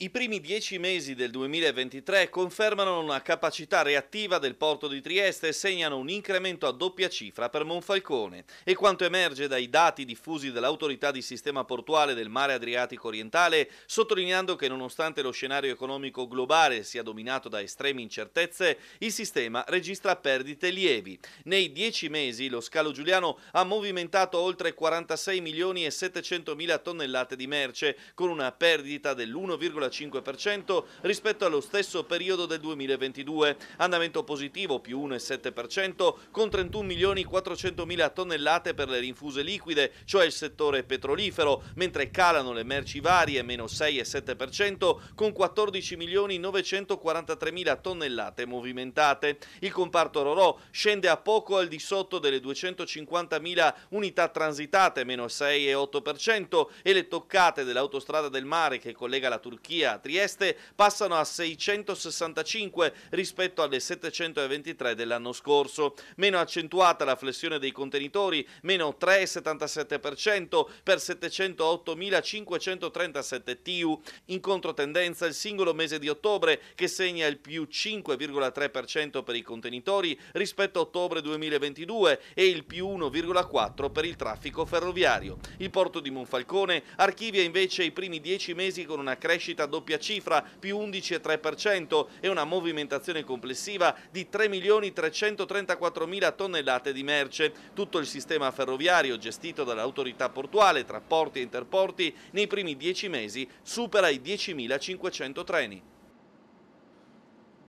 I primi dieci mesi del 2023 confermano una capacità reattiva del porto di Trieste e segnano un incremento a doppia cifra per Monfalcone. E quanto emerge dai dati diffusi dall'autorità di sistema portuale del mare Adriatico orientale, sottolineando che nonostante lo scenario economico globale sia dominato da estreme incertezze, il sistema registra perdite lievi. Nei dieci mesi lo scalo giuliano ha movimentato oltre 46 milioni e 700 mila tonnellate di merce, con una perdita dell'1,5%. 1,5% rispetto allo stesso periodo del 2022. Andamento positivo più 1,7% con 31 milioni 400 mila tonnellate per le rinfuse liquide, cioè il settore petrolifero, mentre calano le merci varie meno 6,7% con 14 milioni 943 mila tonnellate movimentate. Il comparto Roro scende a poco al di sotto delle 250 mila unità transitate meno 6,8% e le toccate dell'autostrada del mare che collega la Turchia Turchia a Trieste passano a 665 rispetto alle 723 dell'anno scorso. Meno accentuata la flessione dei contenitori, meno 3,77% per 708.537 TIU. In controtendenza il singolo mese di ottobre che segna il più 5,3% per i contenitori rispetto a ottobre 2022 e il più 1,4% per il traffico ferroviario. Il porto di Monfalcone archivia invece i primi 10 mesi con una crescita doppia cifra, più 11,3% e una movimentazione complessiva di 3.334.000 tonnellate di merce. Tutto il sistema ferroviario gestito dall'autorità portuale tra porti e interporti nei primi dieci mesi supera i 10.500 treni.